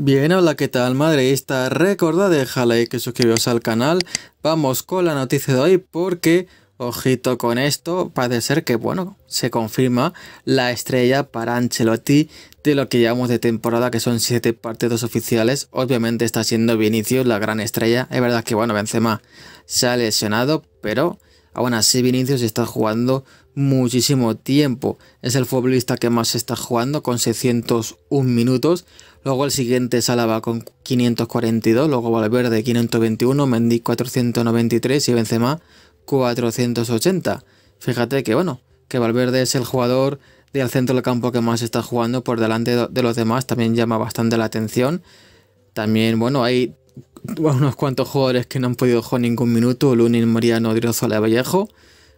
Bien, hola, ¿qué tal, madre? está recordad, déjale like que suscribiros al canal. Vamos con la noticia de hoy porque, ojito con esto, parece ser que, bueno, se confirma la estrella para Ancelotti de lo que llevamos de temporada, que son siete partidos oficiales. Obviamente está siendo Vinicius la gran estrella. Es verdad que, bueno, Benzema se ha lesionado, pero Aún así, Vinicius está jugando muchísimo tiempo. Es el futbolista que más está jugando con 601 minutos. Luego el siguiente es con 542, luego Valverde 521, Mendy 493 y Benzema 480. Fíjate que bueno, que Valverde es el jugador del centro del campo que más está jugando por delante de los demás, también llama bastante la atención. También, bueno, hay unos cuantos jugadores que no han podido jugar ningún minuto, Lunin, Mariano, Odriozola, Vallejo.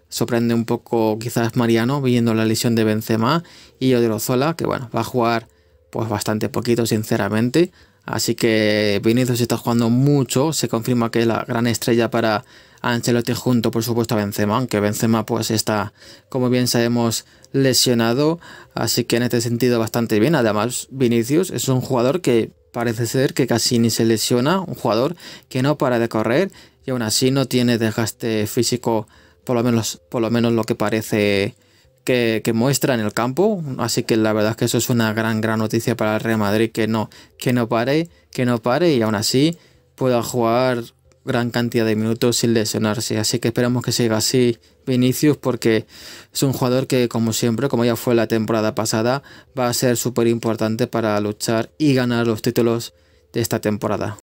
Sorprende un poco quizás Mariano, viendo la lesión de Benzema y Odriozola, que bueno, va a jugar pues bastante poquito, sinceramente. Así que Vinicius está jugando mucho, se confirma que es la gran estrella para Ancelotti junto por supuesto a Benzema, aunque Benzema pues está como bien sabemos lesionado, así que en este sentido bastante bien. Además Vinicius es un jugador que Parece ser que casi ni se lesiona, un jugador que no para de correr y aún así no tiene desgaste físico, por lo menos, por lo, menos lo que parece que, que, muestra en el campo. Así que la verdad es que eso es una gran, gran noticia para el Real Madrid, que no, que no pare, que no pare y aún así pueda jugar gran cantidad de minutos sin lesionarse. Así que esperamos que siga así Vinicius porque es un jugador que como siempre, como ya fue la temporada pasada, va a ser súper importante para luchar y ganar los títulos de esta temporada.